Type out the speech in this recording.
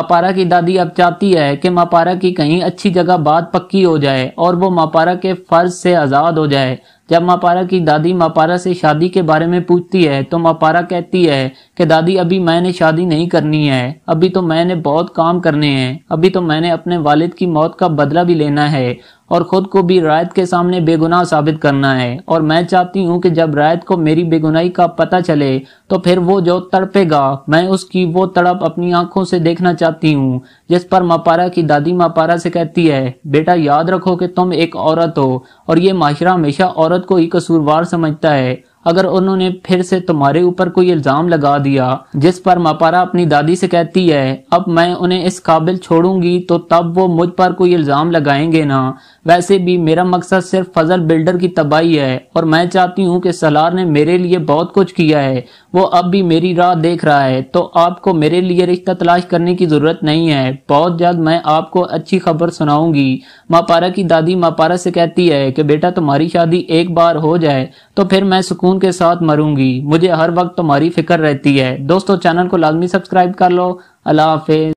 मापारा की दादी अब चाहती है कि मापारा की कहीं अच्छी जगह बात पक्की हो जाए और वो मापारा के फर्ज से आज़ाद हो जाए जब मापारा की दादी मापारा से शादी के बारे में पूछती है तो मापारा कहती है कि दादी अभी मैंने शादी नहीं करनी है अभी तो मैंने बहुत काम करने हैं अभी तो मैंने अपने वालिद की मौत का बदला भी लेना है और ख़ुद को भी रायत के सामने बेगुनाह साबित करना है और मैं चाहती हूँ कि जब रायत को मेरी बेगुनाही का पता चले तो फिर वो जो तड़पेगा मैं उसकी वो तड़प अपनी आंखों से देखना चाहती हूँ जिस पर मापारा की दादी मापारा से कहती है बेटा याद रखो कि तुम एक औरत हो और ये माशरा हमेशा औरत औरत को ही कसूरवार समझता है अगर उन्होंने फिर से तुम्हारे ऊपर कोई इल्जाम लगा दिया जिस पर मापारा अपनी दादी से कहती है अब मैं उन्हें इस काबिल छोड़ूंगी तो तब वो मुझ पर कोई इल्जाम लगाएंगे ना वैसे भी मेरा मकसद सिर्फ फजल बिल्डर की तबाही है और मैं चाहती हूँ कि सलार ने मेरे लिए बहुत कुछ किया है वो अब भी मेरी राह देख रहा है तो आपको मेरे लिए रिश्ता तलाश करने की जरूरत नहीं है बहुत जल्द मैं आपको अच्छी खबर सुनाऊंगी मापारा की दादी मापारा से कहती है कि बेटा तुम्हारी शादी एक बार हो जाए तो फिर मैं सुकून सुकून के साथ मरूंगी मुझे हर वक्त तुम्हारी फिक्र रहती है दोस्तों चैनल को लाजमी सब्सक्राइब कर लो अल्लाह हाफिज